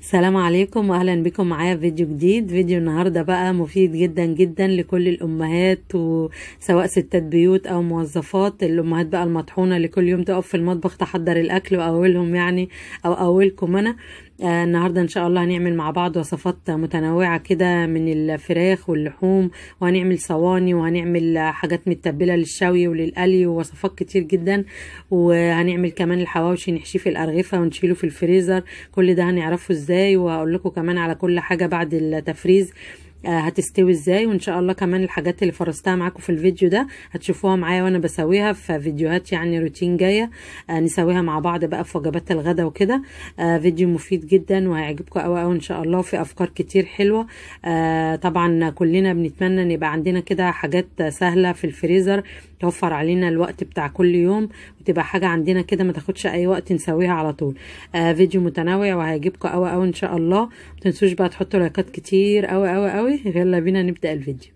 السلام عليكم واهلا بكم معايا في فيديو جديد فيديو النهارده بقى مفيد جدا جدا لكل الامهات وسواء ستات بيوت او موظفات الامهات بقى المطحونه اللي كل يوم تقف في المطبخ تحضر الاكل واولهم يعني او اولكم انا آه، النهارده ان شاء الله هنعمل مع بعض وصفات متنوعه كده من الفراخ واللحوم وهنعمل صواني وهنعمل حاجات متبله للشوي وللقلي ووصفات كتير جدا وهنعمل كمان الحواوشي نحشيه في الارغفه ونشيله في الفريزر كل ده هنعرفه ازاي وهقول لكم كمان على كل حاجه بعد التفريز آه، هتستوي ازاي وان شاء الله كمان الحاجات اللي فرستها معاكم في الفيديو ده هتشوفوها معايا وانا بسويها في فيديوهات يعني روتين جايه آه، نسويها مع بعض بقى في وجبات الغدا وكده آه، فيديو مفيد جدا وهيعجبكم قوي قوي ان شاء الله وفي افكار كتير حلوه طبعا كلنا بنتمنى ان يبقى عندنا كده حاجات سهله في الفريزر توفر علينا الوقت بتاع كل يوم وتبقى حاجه عندنا كده ما تاخدش اي وقت نسويها على طول فيديو متنوع وهيعجبكم قوي قوي ان شاء الله ما تنسوش بقى تحطوا لايكات كتير قوي قوي قوي يلا بينا نبدأ الفيديو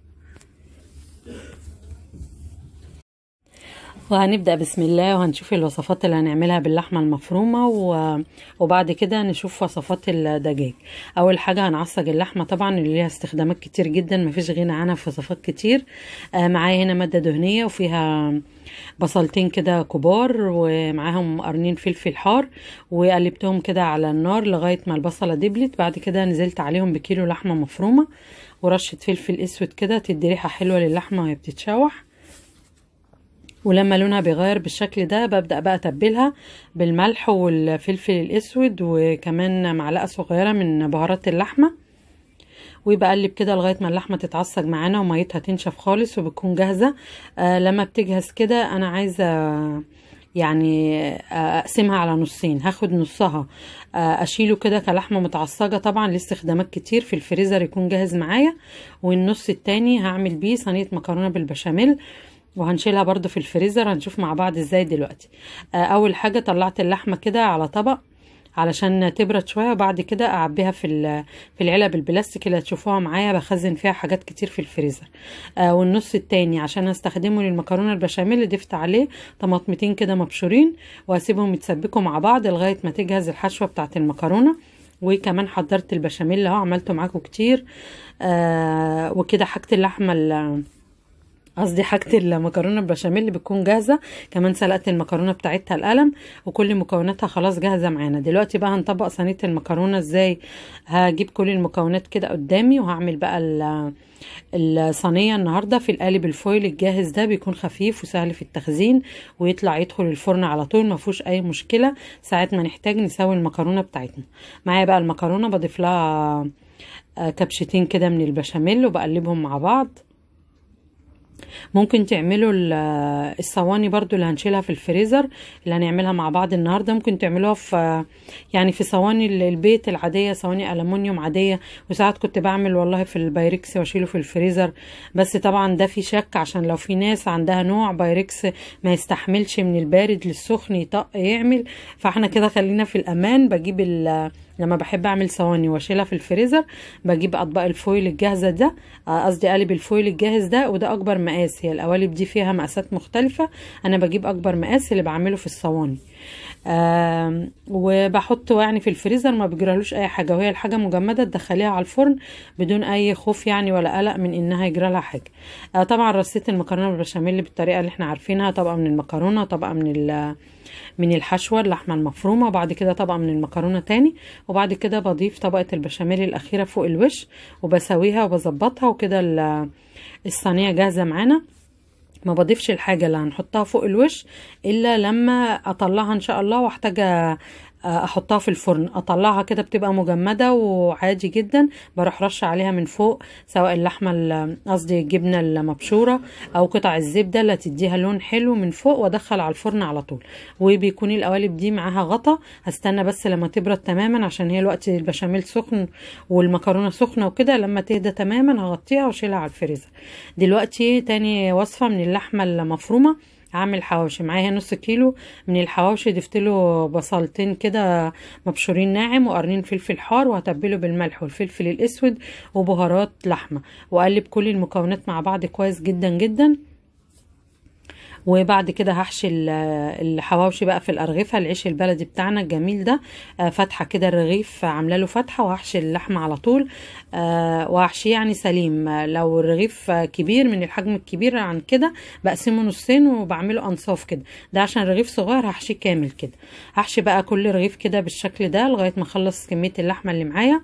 وهنبدأ بسم الله وهنشوف الوصفات اللي هنعملها باللحمة المفرومة و... وبعد كده نشوف وصفات الدجاج أول حاجة هنعصج اللحمة طبعا اللي ليها استخدامات كتير جدا مفيش غنى عنها في وصفات كتير آه معايا هنا مادة دهنية وفيها بصلتين كده كبار ومعاهم قرنين فلفل حار وقلبتهم كده على النار لغايه ما البصله دبلت بعد كده نزلت عليهم بكيلو لحمه مفرومه ورشه فلفل اسود كده تدي ريحه حلوه للحمه وهي بتتشوح ولما لونها بيغير بالشكل ده ببدأ بقى اتبلها بالملح والفلفل الاسود وكمان معلقة صغيرة من بهارات اللحمة وبقلب كده لغايه ما اللحمه تتعصج معانا وميتها تنشف خالص وبتكون جاهزه آه لما بتجهز كده انا عايزه آه، يعني آه، اقسمها على نصين هاخد نصها آه، اشيله كده كلحمه متعصجه طبعا لاستخدامات كتير في الفريزر يكون جاهز معايا والنص التاني هعمل بيه صينيه مكرونه بالبشاميل وهنشيلها برده في الفريزر هنشوف مع بعض ازاي دلوقتي اول حاجه طلعت اللحمه كده على طبق علشان تبرد شويه وبعد كده اعبيها في في العلب البلاستيك اللي هتشوفوها معايا بخزن فيها حاجات كتير في الفريزر آه والنص التاني عشان هستخدمه للمكرونه البشاميل ضفت عليه طماطمتين كده مبشورين واسيبهم يتسبكوا مع بعض لغايه ما تجهز الحشوه بتاعه المكرونه وكمان حضرت البشاميل اهو عملته معاكم كتير آه وكده حاجه اللحمه اللي قصدي حاجه المكرونه البشاميل اللي بتكون جاهزه كمان سلقت المكرونه بتاعتها القلم وكل مكوناتها خلاص جاهزه معانا دلوقتي بقى هنطبق صينيه المكرونه ازاي هجيب كل المكونات كده قدامي وهعمل بقى الصينيه النهارده في القالب الفويل الجاهز ده بيكون خفيف وسهل في التخزين ويطلع يدخل الفرن على طول ما فيهوش اي مشكله ساعه ما نحتاج نسوي المكرونه بتاعتنا معايا بقى المكرونه بضيف لها كبشتين كده من البشاميل وبقلبهم مع بعض ممكن تعملوا الصواني برضو اللي هنشيلها في الفريزر اللي هنعملها مع بعض النهاردة ممكن تعملوها في يعني في صواني البيت العادية صواني ألمونيوم عادية وساعات كنت بعمل والله في البايركس واشيله في الفريزر بس طبعا ده في شك عشان لو في ناس عندها نوع بايركس ما يستحملش من البارد للسخن يطق يعمل فاحنا كده خلينا في الأمان بجيب ال لما بحب اعمل صواني واشيلها في الفريزر بجيب اطباق الفويل الجاهزه ده آه، قصدي قالب الفويل الجاهز ده وده اكبر مقاس هي القوالب دي فيها مقاسات مختلفه انا بجيب اكبر مقاس اللي بعمله في الصواني وبحطه يعني في الفريزر ما بيجرالوش اي حاجه وهي الحاجه مجمده تدخليها على الفرن بدون اي خوف يعني ولا قلق من انها يجرالها حاجه آه طبعا رصيت المكرونه بالبشاميل بالطريقه اللي احنا عارفينها طبقه من المكرونه طبقه من ال من الحشوة اللحمة المفرومة وبعد كده طبقة من المكرونة تاني وبعد كده بضيف طبقة البشاميل الأخيرة فوق الوش وبسويها وبظبطها وكده الصينية جاهزة معانا ما بضيفش الحاجه اللي هنحطها فوق الوش الا لما اطلعها ان شاء الله واحتاج احطها في الفرن اطلعها كده بتبقى مجمده وعادي جدا بروح رش عليها من فوق سواء اللحمه قصدي الجبنه المبشوره او قطع الزبده اللي تديها لون حلو من فوق وادخل على الفرن على طول وبيكون القوالب دي معاها غطا هستنى بس لما تبرد تماما عشان هي الوقت البشاميل سخن والمكرونه سخنه وكده لما تهدى تماما هغطيها واشيلها على الفريزر دلوقتي تاني وصفه من اللحمه المفرومه هعمل حواوشي معايا نص كيلو من الحواوشي ضفت له بصلتين كده مبشورين ناعم وقرنين فلفل حار وهتبله بالملح والفلفل الاسود وبهارات لحمه واقلب كل المكونات مع بعض كويس جدا جدا وبعد كده هحشي الحواوشي بقى في الأرغفة العيش البلدي بتاعنا الجميل ده آه، فتحة كده الرغيف عامله له فتحة وهحشي اللحمة على طول آه، وهحشيه يعني سليم لو الرغيف كبير من الحجم الكبير عن كده بقسمه نصين وبعمله أنصاف كده ده عشان رغيف صغير هحشيه كامل كده هحشي بقى كل رغيف كده بالشكل ده لغاية ما اخلص كمية اللحمة اللي معايا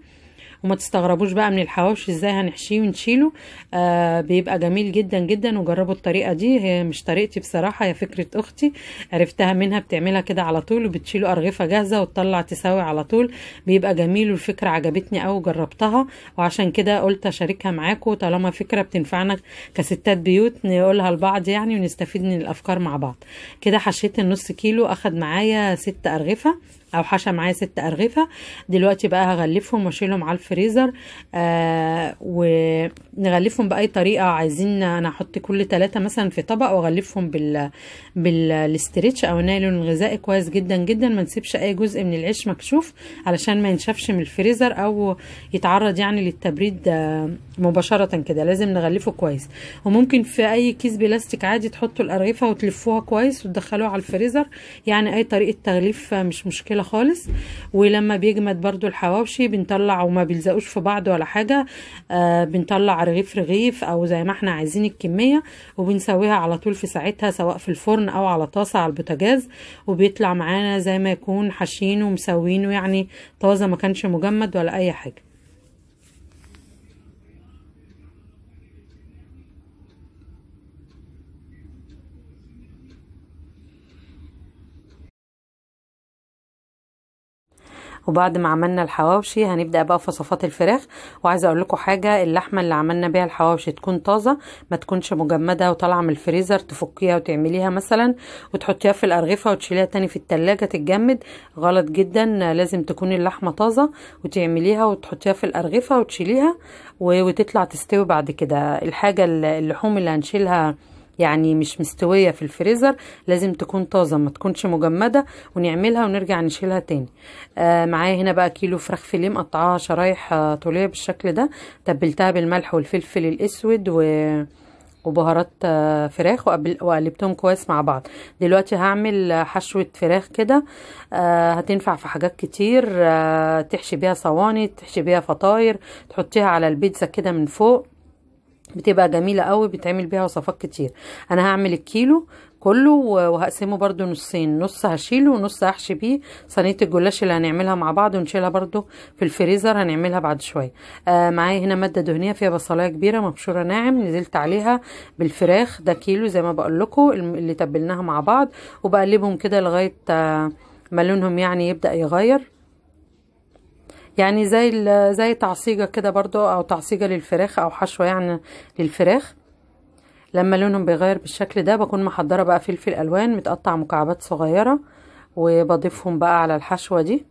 وما تستغربوش بقى من الحواوشي ازاي هنحشيه ونشيله آه بيبقى جميل جدا جدا وجربوا الطريقه دي هي مش طريقتي بصراحه هي فكره اختي عرفتها منها بتعملها كده على طول وبتشيله ارغفه جاهزه وتطلع تساوي على طول بيبقى جميل والفكره عجبتني قوي جربتها وعشان كده قلت اشاركها معاكم طالما فكره بتنفعنا كستات بيوت نقولها لبعض يعني ونستفيد من الافكار مع بعض كده حشيت النص كيلو اخد معايا ست ارغفه او حشى معايا ست ارغفه دلوقتي بقى هغلفهم واشيلهم على الفريزر آه ونغلفهم باي طريقه عايزين انا احط كل ثلاثه مثلا في طبق واغلفهم بال بالاسترتش او نايلون الغذائي كويس جدا جدا ما نسيبش اي جزء من العيش مكشوف علشان ما ينشفش من الفريزر او يتعرض يعني للتبريد آه، مباشره كده لازم نغلفه كويس وممكن في اي كيس بلاستيك عادي تحطوا الارغفه وتلفوها كويس وتدخلوها على الفريزر يعني اي طريقه تغليف مش مشكله خالص ولما بيجمد برضو الحواوشي بنطلع وما بيلزقوش في بعض ولا حاجة آه بنطلع رغيف رغيف او زي ما احنا عايزين الكمية وبنسويها على طول في ساعتها سواء في الفرن او على طاسة على البوتاجاز وبيطلع معانا زي ما يكون حاشينه ومسوينه يعني طازة ما كانش مجمد ولا اي حاجة وبعد ما عملنا الحواوشي هنبدا بقى في وصفات الفراخ وعايزه اقول لكم حاجه اللحمه اللي عملنا بيها الحواوشي تكون طازه ما تكونش مجمده وطالعه من الفريزر تفكيها وتعمليها مثلا وتحطيها في الارغفه وتشيليها تاني في التلاجة تتجمد غلط جدا لازم تكون اللحمه طازه وتعمليها وتحطيها في الارغفه وتشيليها وتطلع تستوي بعد كده الحاجه اللحوم اللي هنشيلها يعني مش مستوية في الفريزر لازم تكون طازة ما تكونش مجمدة ونعملها ونرجع نشيلها تاني آه معايا هنا بقى كيلو فراخ فيليه مقطعاها شرايح آه، طولية بالشكل ده تبلتها بالملح والفلفل الاسود و وبهارات آه، فراخ وقلبتهم كويس مع بعض دلوقتي هعمل حشوة فراخ كده آه، هتنفع في حاجات كتير تحشي بيها صواني تحشي بيها فطاير تحطيها على البيتزا كده من فوق بتبقى جميلة قوي بتعمل بيها وصفات كتير انا هعمل الكيلو كله وهقسمه برده نصين نص هشيله ونص هحشي بيه صينيه الجلاش اللي هنعملها مع بعض ونشيلها برده في الفريزر هنعملها بعد شويه آه معايا هنا ماده دهنيه فيها بصلايه كبيره مبشوره ناعم نزلت عليها بالفراخ ده كيلو زي ما بقول لكم اللي تبلناها مع بعض وبقلبهم كده لغايه آه ما لونهم يعني يبدا يغير يعني زي زي تعصيجة كده برضو او تعصيجة للفراخ او حشوة يعني للفراخ لما لونهم بيغير بالشكل ده بكون محضرة بقى فلفل الوان متقطع مكعبات صغيرة وبضيفهم بقى على الحشوة دي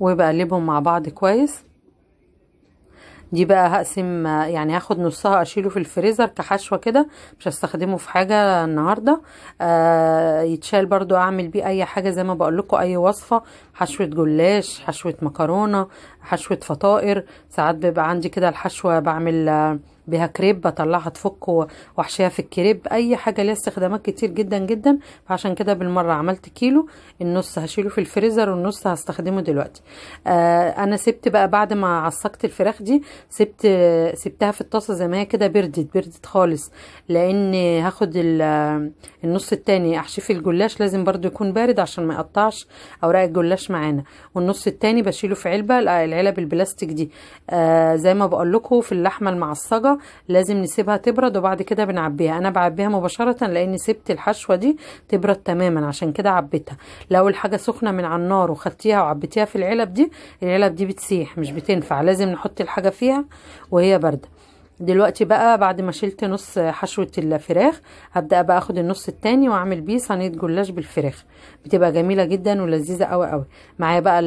وبقلبهم مع بعض كويس دي بقى هقسم يعني هاخد نصها اشيله في الفريزر كحشوه كده مش هستخدمه في حاجه النهارده آه يتشال برضو اعمل بيه اي حاجه زي ما بقول لكم اي وصفه حشوه جلاش حشوه مكرونه حشوه فطائر ساعات بيبقى عندي كده الحشوه بعمل آه بها كريب بطلعها تفك واحشيها في الكريب اي حاجه ليها استخدامات كتير جدا جدا فعشان كده بالمره عملت كيلو النص هشيله في الفريزر والنص هستخدمه دلوقتي آه انا سبت بقى بعد ما عصقت الفراخ دي سبت سبتها في الطاسه زي ما هي كده بردت بردت خالص لان هاخد النص التاني احشيه في الجلاش لازم برضو يكون بارد عشان ما يقطعش اوراق الجلاش معانا والنص التاني بشيله في علبه العلب البلاستيك دي آه زي ما بقول لكم في اللحمه المعصجه لازم نسيبها تبرد وبعد كده بنعبيها انا بعبيها مباشرة لان سبت الحشوة دي تبرد تماما عشان كده عبيتها لو الحاجة سخنة من على النار وخدتيها وعبيتيها في العلب دي العلب دي بتسيح مش بتنفع لازم نحط الحاجة فيها وهي باردة دلوقتي بقى بعد ما شلت نص حشوة الفراخ هبدأ بقى اخد النص التاني واعمل بيه صينية جلاش بالفراخ بتبقى جميلة جدا ولذيذة قوي قوي معايا بقى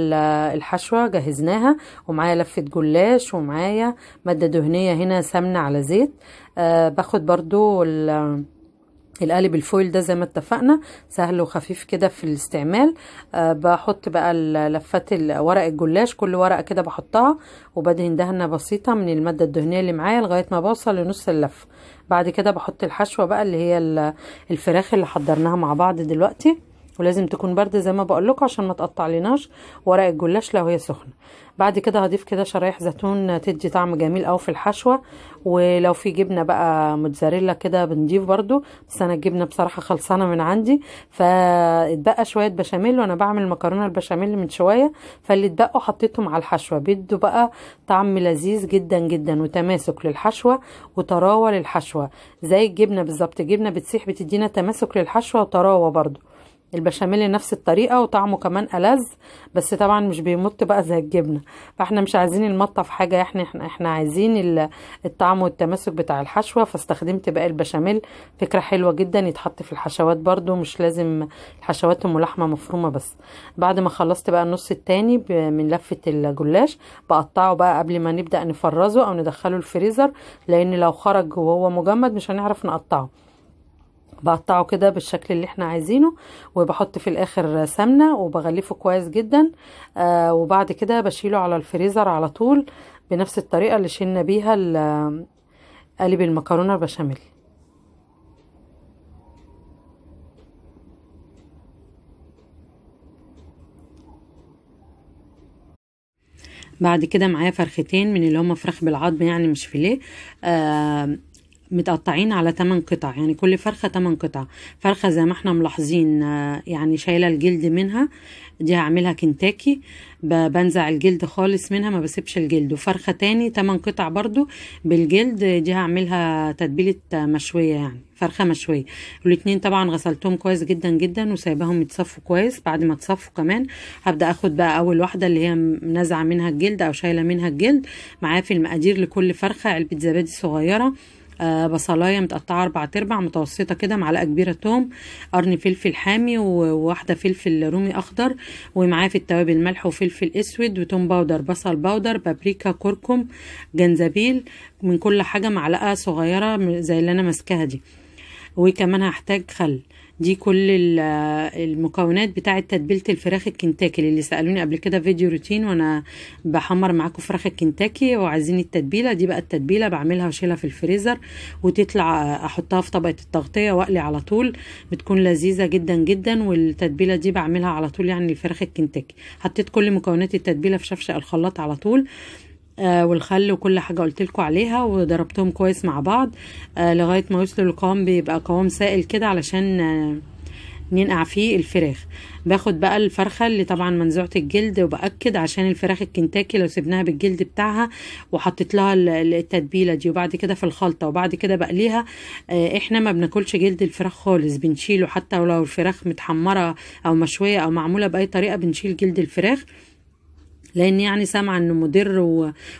الحشوة جهزناها ومعايا لفة جلاش ومعايا مادة دهنية هنا سمنة على زيت آه باخد برضو القالب الفويل ده زي ما اتفقنا سهل وخفيف كده في الاستعمال أه بحط بقى لفات ورق الجلاش كل ورقه كده بحطها وبدهن دهنه بسيطه من الماده الدهنيه اللي معايا لغايه ما بوصل لنص اللفه بعد كده بحط الحشوه بقى اللي هي الفراخ اللي حضرناها مع بعض دلوقتي ولازم تكون باردة زي ما بقول لكم عشان ما تقطعلناش ورق الجلاش لو هي سخنة بعد كده هضيف كده شرايح زيتون تدي طعم جميل قوي في الحشوة ولو في جبنة بقى موتزاريلا كده بنضيف برضو بس انا الجبنة بصراحة خلصانة من عندي فاتبقى شوية بشاميل وانا بعمل مكرونة البشاميل من شوية فاللي اتبقوا حطيتهم على الحشوة بيدوا بقى طعم لذيذ جدا جدا وتماسك للحشوة وطراوة للحشوة زي الجبنة بالظبط الجبنة بتسيح بتدينا تماسك للحشوة وطراوة برضو البشاميل نفس الطريقة وطعمه كمان ألذ بس طبعا مش بيمط بقى زي الجبنة فاحنا مش عايزين المطة في حاجة احنا احنا عايزين الطعم والتماسك بتاع الحشوة فاستخدمت بقى البشاميل فكرة حلوة جدا يتحط في الحشوات برضو مش لازم الحشوات الملحمة مفرومة بس بعد ما خلصت بقى النص التاني من لفة الجلاش بقطعه بقى قبل ما نبدأ نفرزه او ندخله الفريزر لان لو خرج وهو مجمد مش هنعرف نقطعه بقطعه كده بالشكل اللي احنا عايزينه وبحط في الاخر سمنه وبغلفه كويس جدا آه وبعد كده بشيله على الفريزر على طول بنفس الطريقه اللي شلنا بيها قالب المكرونه البشاميل بعد كده معايا فرختين من اللي هما فراخ بالعظم يعني مش فيليه آه متقطعين على 8 قطع يعني كل فرخة 8 قطع فرخة زي ما احنا ملاحظين آه، يعني شايلة الجلد منها دي هعملها كنتاكي بنزع الجلد خالص منها ما بسيبش الجلد وفرخة تاني 8 قطع برضو بالجلد دي هعملها تتبيلة مشوية يعني فرخة مشوية والاتنين طبعا غسلتهم كويس جدا جدا وسايباهم يتصفوا كويس بعد ما تصفوا كمان هبدأ اخد بقى اول واحدة اللي هي نازعة منها الجلد او شايلة منها الجلد معايا في المقادير لكل فرخة علبة زبادي صغيرة آه، بصلايه متقطعه اربع ارباع متوسطه كده معلقه كبيره توم قرن فلفل حامي وواحده فلفل رومي اخضر ومعاه في التوابل ملح وفلفل اسود وتوم باودر بصل باودر بابريكا كركم جنزبيل من كل حاجه معلقه صغيره زي اللي انا ماسكاها دي وكمان هحتاج خل دي كل المكونات بتاعه تتبيله الفراخ الكنتاكي اللي سالوني قبل كده فيديو روتين وانا بحمر معاكم فراخ الكنتاكي وعايزين التتبيله دي بقى التتبيله بعملها واشيلها في الفريزر وتطلع احطها في طبقه التغطيه واقلي على طول بتكون لذيذه جدا جدا والتتبيله دي بعملها على طول يعني الفراخ الكنتاكي حطيت كل مكونات التتبيله في شفشق الخلاط على طول آه، والخل وكل حاجه قلت لكم عليها وضربتهم كويس مع بعض آه، لغايه ما يوصلوا لقوام بيبقى قوام سائل كده علشان آه، ننقع فيه الفراخ باخد بقى الفرخه اللي طبعا منزوعه الجلد وباكد عشان الفراخ الكنتاكي لو سبناها بالجلد بتاعها وحطيت لها التتبيله دي وبعد كده في الخلطه وبعد كده بقليها احنا ما بناكلش جلد الفراخ خالص بنشيله حتى لو الفراخ متحمره او مشويه او معموله باي طريقه بنشيل جلد الفراخ لان يعني سامعه انه مضر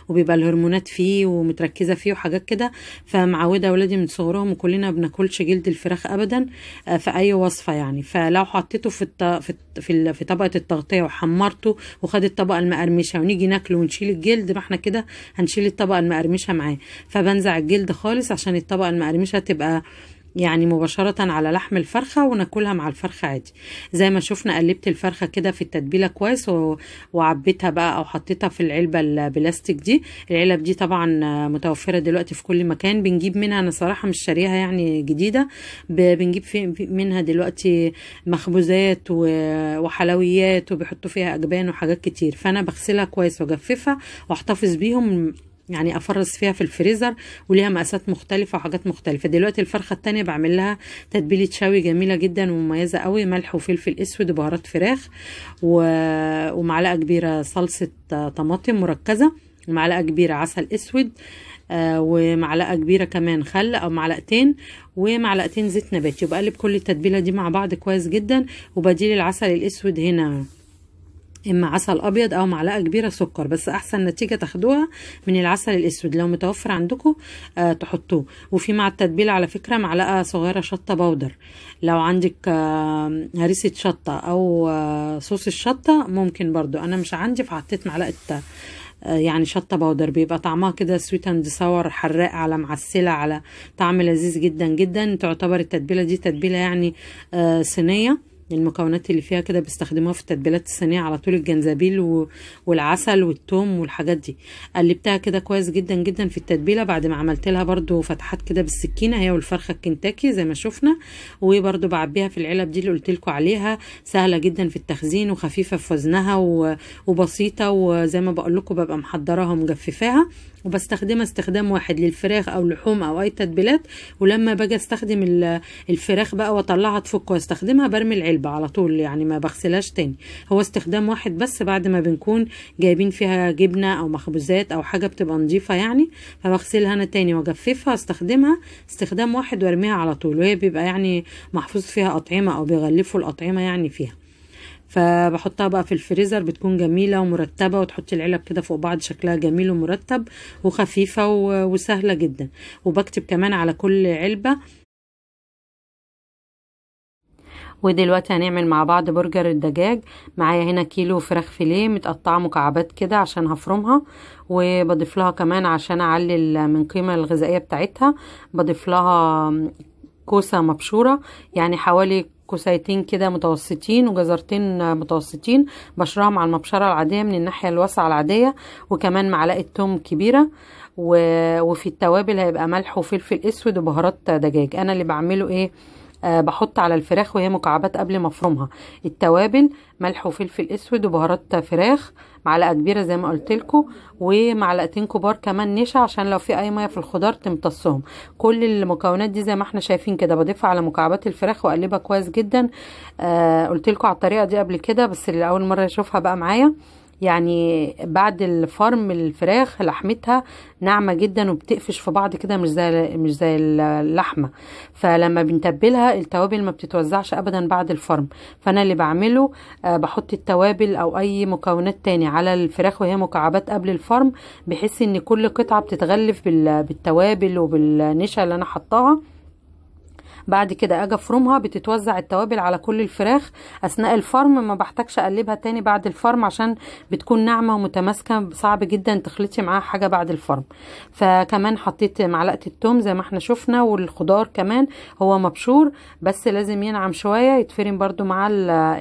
وبيبقى الهرمونات فيه ومتركزه فيه وحاجات كده فمعوده اولادي من صغرهم وكلنا بناكلش جلد الفراخ ابدا آه، في اي وصفه يعني فلو حطيته في الت... في في, في طبقه التغطيه وحمرته وخد الطبقه المقرمشه ونيجي ناكله ونشيل الجلد ما احنا كده هنشيل الطبقه المقرمشه معاه فبنزع الجلد خالص عشان الطبقه المقرمشه تبقى يعني مباشرة على لحم الفرخة وناكلها مع الفرخة عادي زي ما شفنا قلبت الفرخة كده في التتبيلة كويس وعبيتها بقى او حطيتها في العلبة البلاستيك دي العلب دي طبعا متوفرة دلوقتي في كل مكان بنجيب منها انا صراحة مش شاريها يعني جديدة بنجيب منها دلوقتي مخبوزات وحلويات وبيحطوا فيها اجبان وحاجات كتير فانا بغسلها كويس واجففها واحتفظ بيهم يعني افرز فيها في الفريزر وليها مقاسات مختلفه وحاجات مختلفه دلوقتي الفرخه التانية بعمل لها تتبيله شوي جميله جدا ومميزه قوي ملح وفلفل اسود وبهارات فراخ و... ومعلقه كبيره صلصه آه، طماطم مركزه ومعلقه كبيره عسل اسود آه ومعلقه كبيره كمان خل او معلقتين ومعلقتين زيت نباتي وبقلب كل التتبيله دي مع بعض كويس جدا وبديل العسل الاسود هنا اما عسل ابيض او معلقه كبيره سكر بس احسن نتيجه تاخدوها من العسل الاسود لو متوفر عندكم آه تحطوه وفي مع التتبيله على فكره معلقه صغيره شطه بودر لو عندك آه هريسه شطه او آه صوص الشطه ممكن برضو انا مش عندي فحطيت معلقه آه، يعني شطه بودر بيبقى طعمها كده سويت اند ساور حراق على معسله على طعم لذيذ جدا جدا تعتبر التتبيله دي تتبيله يعني آه صينيه المكونات اللي فيها كده بيستخدموها في التتبيلات الصينيه على طول الجنزبيل والعسل والثوم والحاجات دي قلبتها كده كويس جدا جدا في التتبيله بعد ما عملت لها برده فتحات كده بالسكينه هي والفرخه الكنتاكي زي ما شفنا وبرده بعبيها في العلب دي اللي قلت لكم عليها سهله جدا في التخزين وخفيفه في وزنها وبسيطه وزي ما بقول لكم ببقى محضراها ومجففاها وبستخدمها استخدام واحد للفراخ او لحوم او اي تتبيلات ولما باجي استخدم الفراخ بقى واطلعها تفك واستخدمها برمي العلبه على طول يعني ما بغسلهاش تاني هو استخدام واحد بس بعد ما بنكون جايبين فيها جبنه او مخبوزات او حاجه بتبقى نظيفه يعني فبغسلها انا تاني واجففها استخدمها استخدام واحد وارميها على طول وهي بيبقى يعني محفوظ فيها اطعمه او بيغلفوا الاطعمه يعني فيها فبحطها بقى في الفريزر بتكون جميله ومرتبه وتحطي العلب كده فوق بعض شكلها جميل ومرتب وخفيفه وسهله جدا وبكتب كمان على كل علبه ودلوقتي هنعمل مع بعض برجر الدجاج معايا هنا كيلو فراخ فيليه متقطعه مكعبات كده عشان هفرمها وبضيف لها كمان عشان اعلي من القيمه الغذائيه بتاعتها بضيف لها كوسه مبشوره يعني حوالي كوسايتين كده متوسطين وجزرتين متوسطين بشرها مع المبشرة العادية من الناحية الواسعة العادية وكمان معلقة توم كبيرة وفي التوابل هيبقى ملح وفلفل اسود وبهارات دجاج انا اللي بعمله ايه آه، بحط على الفراخ وهي مكعبات قبل ما افرمها التوابل ملح وفلفل اسود وبهارات فراخ معلقه كبيره زي ما قلت لكم ومعلقتين كبار كمان نشا عشان لو في اي ميه في الخضار تمتصهم كل المكونات دي زي ما احنا شايفين كده بضيفها على مكعبات الفراخ واقلبها كويس جدا آه قلت لكم على الطريقه دي قبل كده بس اللي اول مره يشوفها بقى معايا يعني بعد الفرم الفراخ لحمتها ناعمه جدا وبتقفش في بعض كده مش زي مش زي اللحمه فلما بنتبلها التوابل ما بتتوزعش ابدا بعد الفرم فانا اللي بعمله آه، بحط التوابل او اي مكونات تاني على الفراخ وهي مكعبات قبل الفرم بحيث ان كل قطعه بتتغلف بالتوابل وبالنشا اللي انا حطاها بعد كده اجي افرمها بتتوزع التوابل على كل الفراخ اثناء الفرم ما بحتاجش اقلبها تاني بعد الفرم عشان بتكون ناعمه ومتماسكه صعب جدا تخلطي معاها حاجه بعد الفرم فكمان حطيت معلقه التوم زي ما احنا شفنا والخضار كمان هو مبشور بس لازم ينعم شويه يتفرم برده مع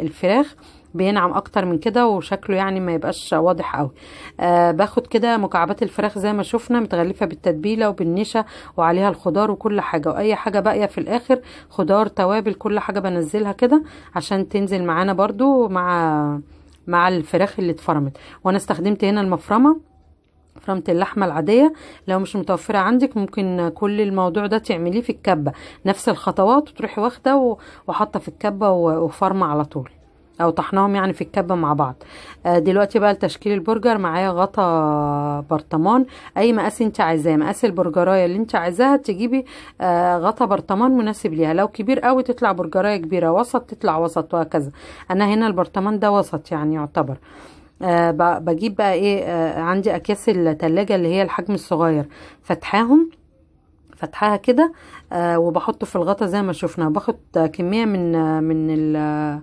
الفراخ بينعم اكتر من كده وشكله يعني ما يبقاش واضح قوي آه باخد كده مكعبات الفراخ زي ما شفنا متغلفه بالتتبيله وبالنشا وعليها الخضار وكل حاجه واي حاجه باقيه في الاخر خضار توابل كل حاجه بنزلها كده عشان تنزل معانا برده مع مع الفراخ اللي اتفرمت وانا استخدمت هنا المفرمه فرمت اللحمة العادية لو مش متوفرة عندك ممكن كل الموضوع ده تعمليه في الكبة نفس الخطوات وتروحي واخدة وحاطة في الكبة وفرمة على طول او طحناهم يعني في الكبه مع بعض آه دلوقتي بقى لتشكيل البرجر معايا غطا برطمان اي مقاس انت عايزاه مقاس البرجرايه اللي انت عايزاها تجيبي آه غطا برطمان مناسب ليها لو كبير قوي تطلع برجرايه كبيره وسط تطلع وسط وهكذا انا هنا البرطمان ده وسط يعني يعتبر آه بجيب بقى ايه آه عندي اكياس التلاجة اللي هي الحجم الصغير فتحاهم فتحها كده آه وبحطه في الغطا زي ما شفنا باخد كميه من آه من ال آه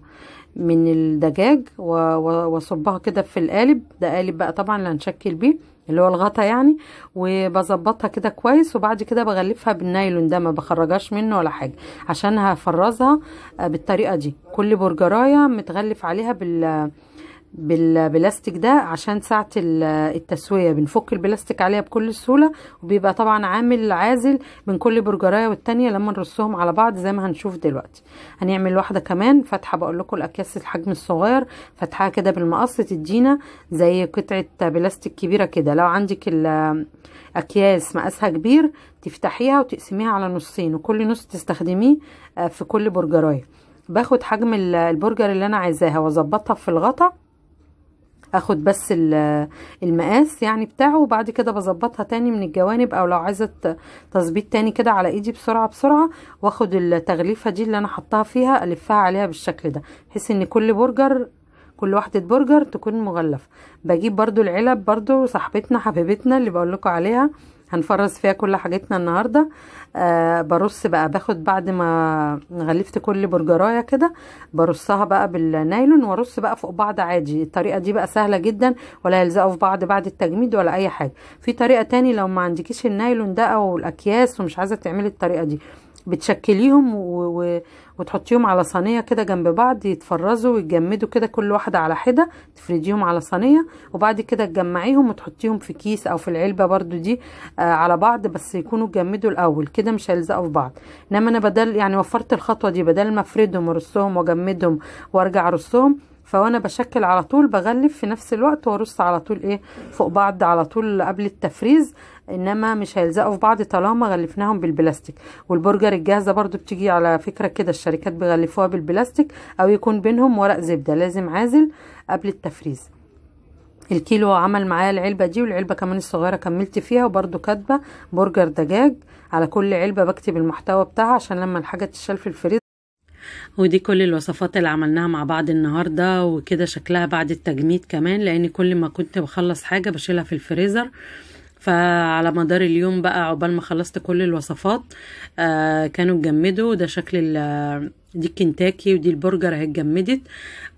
من الدجاج واصبها كده في القالب ده قالب بقى طبعا اللي هنشكل بيه اللي هو الغطا يعني وبظبطها كده كويس وبعد كده بغلفها بالنايلون ده ما بخرجهاش منه ولا حاجه عشان هفرزها بالطريقه دي كل برجرايه متغلف عليها بال بالبلاستيك ده عشان ساعة التسوية بنفك البلاستيك عليها بكل سهولة وبيبقى طبعا عامل عازل من كل برجراية والتانية لما نرصهم على بعض زي ما هنشوف دلوقتي هنعمل واحدة كمان فتحة بقول لكم الاكياس الحجم الصغير فتحها كده بالمقص تدينا زي قطعة بلاستيك كبيرة كده لو عندك الاكياس مقاسها كبير تفتحيها وتقسميها على نصين وكل نص تستخدميه آه، في كل برجراية باخد حجم البرجر اللي انا عايزاها واظبطها في الغطا اخد بس المقاس يعني بتاعه وبعد كده بظبطها تاني من الجوانب او لو عايزه تظبيط تاني كده على ايدي بسرعه بسرعه واخد التغليفه دي اللي انا حطها فيها الفها عليها بالشكل ده بحيث ان كل برجر كل واحدة برجر تكون مغلفة بجيب برضو العلب برضو صاحبتنا حبيبتنا اللي بقول لكم عليها هنفرز فيها كل حاجتنا النهارده آه برص بقى باخد بعد ما غلفت كل برجرايه كده برصها بقى بالنايلون وارص بقى فوق بعض عادي الطريقه دي بقى سهله جدا ولا يلزقوا في بعض بعد التجميد ولا اي حاجه في طريقه تاني لو ما عندكيش النايلون ده او الاكياس ومش عايزه تعملي الطريقه دي بتشكليهم و... و... وتحطيهم على صينيه كده جنب بعض يتفرزوا ويتجمدوا كده كل واحده على حده تفرديهم على صينيه وبعد كده تجمعيهم وتحطيهم في كيس او في العلبه برده دي آه على بعض بس يكونوا اتجمدوا الاول كده مش هيلزقوا في بعض انما انا بدل يعني وفرت الخطوه دي بدل ما افردهم وارصهم واجمدهم وارجع ارصهم فوانا بشكل على طول بغلف في نفس الوقت وارص على طول ايه فوق بعض على طول قبل التفريز انما مش هيلزقوا في بعض طالما غلفناهم بالبلاستيك والبرجر الجاهزه برضو بتيجي على فكره كده الشركات بيغلفوها بالبلاستيك او يكون بينهم ورق زبده لازم عازل قبل التفريز الكيلو عمل معايا العلبة دي والعلبة كمان الصغيرة كملت فيها وبرده كاتبة برجر دجاج على كل علبة بكتب المحتوى بتاعها عشان لما الحاجة تتشال في الفريز ودي كل الوصفات اللي عملناها مع بعض النهاردة وكده شكلها بعد التجميد كمان لان كل ما كنت بخلص حاجة بشيلها في الفريزر فعلى مدار اليوم بقى عقبال ما خلصت كل الوصفات آه كانوا اتجمدوا ده شكل آه، دي الكنتاكي ودي البرجر اهي اتجمدت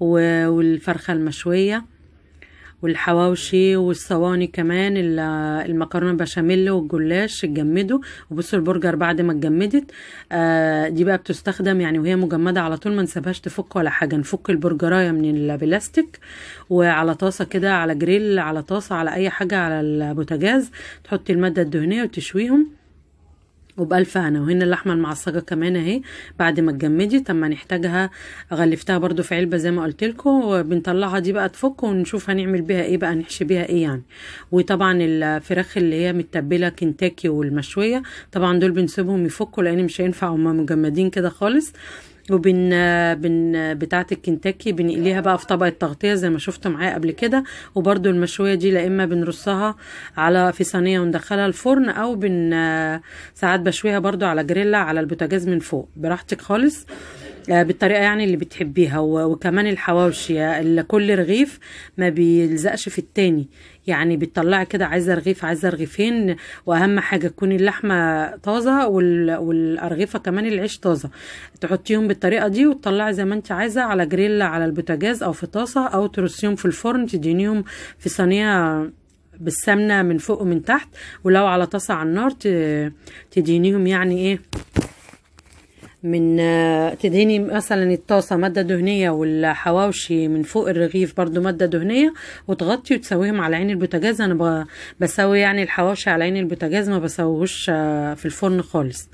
والفرخه المشويه والحواوشي والصواني كمان المكرونه بشاميل والجلاش اتجمدوا وبصوا البرجر بعد ما اتجمدت آه، دي بقى بتستخدم يعني وهي مجمده على طول ما نسيبهاش تفك ولا حاجه نفك البرجرايه من البلاستيك وعلى طاسه كده على جريل على طاسه على اي حاجه على البوتاجاز تحطي الماده الدهنيه وتشويهم وبألفانة وهنا اللحمة المعصجة كمان اهي بعد ما اتجمدت اما نحتاجها غلفتها برضو في علبة زي ما قلت لكم بنطلعها دي بقى تفك ونشوف هنعمل بيها ايه بقى نحشي بيها ايه يعني وطبعا الفراخ اللي هي متبلة كنتاكي والمشوية طبعا دول بنسيبهم يفكوا لان مش هينفع هما مجمدين كده خالص وبن بن بتاعه الكنتاكي بنقليها بقى في طبقه تغطيه زي ما شفتوا معايا قبل كده وبرده المشويه دي لا اما بنرصها على في صينيه وندخلها الفرن او بن آه، ساعات بشويها برده على جريلا على البوتاجاز من فوق براحتك خالص آه، بالطريقه يعني اللي بتحبيها وكمان الحواوشي كل رغيف ما بيلزقش في التاني يعني بتطلعي كده عايزه رغيف عايزه رغيفين واهم حاجه تكون اللحمه طازه والارغيفه كمان العيش طازه تحطيهم بالطريقه دي وتطلعي زي ما انت عايزه على جريل على البوتاجاز او في طاسه او ترصيهم في الفرن تدينيهم في صينيه بالسمنه من فوق ومن تحت ولو على طاسه على النار تدينيهم يعني ايه من آه، تدهني مثلا الطاسه ماده دهنيه والحواوشي من فوق الرغيف برضو ماده دهنيه وتغطي وتسويهم على عين البوتاجاز انا بسوي يعني الحواوشي على عين البوتاجاز ما بسويهوش آه، في الفرن خالص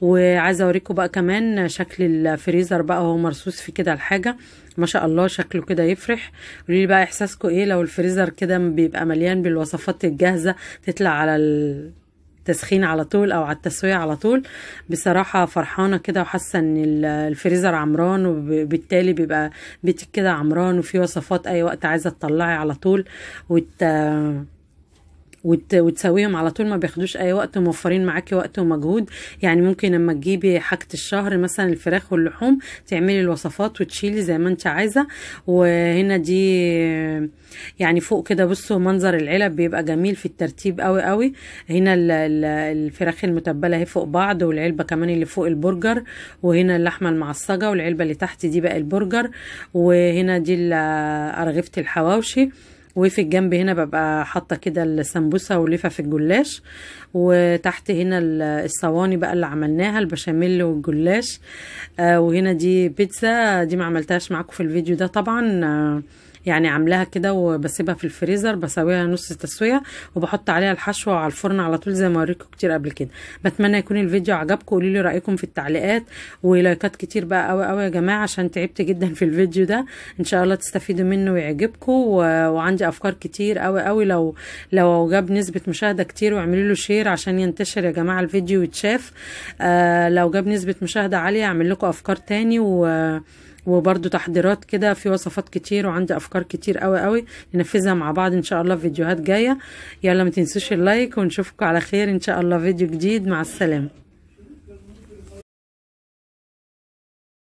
وعايزه اوريكم بقى كمان شكل الفريزر بقى هو مرصوص في كده الحاجه ما شاء الله شكله كده يفرح قولي بقى احساسكم ايه لو الفريزر كده بيبقى مليان بالوصفات الجاهزه تطلع على ال... التسخين على طول او على التسويه على طول بصراحه فرحانه كده وحاسه ان الفريزر عمران وبالتالي بيبقى بيتك كده عمران وفي وصفات اي وقت عايزه تطلعي على طول وت وت... وتسويهم على طول ما بياخدوش اي وقت وموفرين معاكي وقت ومجهود يعني ممكن لما تجيبي حاجه الشهر مثلا الفراخ واللحوم تعملي الوصفات وتشيلي زي ما انت عايزه وهنا دي يعني فوق كده بصوا منظر العلب بيبقى جميل في الترتيب قوي قوي هنا الفراخ المتبله اهي فوق بعض والعلبه كمان اللي فوق البرجر وهنا اللحمه المعصجه والعلبه اللي تحت دي بقى البرجر وهنا دي ارغفه الحواوشي وفي الجنب هنا ببقى حاطه كده السمبوسه ولفه في الجلاش وتحت هنا الصواني بقى اللي عملناها البشاميل والجلاش آه وهنا دي بيتزا دي ما عملتهاش معاكم في الفيديو ده طبعا آه يعني عاملاها كده وبسيبها في الفريزر بسويها نص تسويه وبحط عليها الحشوه على الفرن على طول زي ما وريتكم كتير قبل كده بتمنى يكون الفيديو عجبكم قولوا لي رايكم في التعليقات ولايكات كتير بقى قوي قوي يا جماعه عشان تعبت جدا في الفيديو ده ان شاء الله تستفيدوا منه ويعجبكم و... وعندي افكار كتير قوي قوي لو لو جاب نسبه مشاهده كتير واعملوا له شير عشان ينتشر يا جماعه الفيديو ويتشاف آه لو جاب نسبه مشاهده عاليه اعمل لكم افكار تاني و وبرده تحضيرات كده في وصفات كتير وعندي افكار كتير قوي قوي ننفذها مع بعض ان شاء الله في فيديوهات جايه يلا ما تنسوش اللايك ونشوفكم على خير ان شاء الله فيديو جديد مع السلامه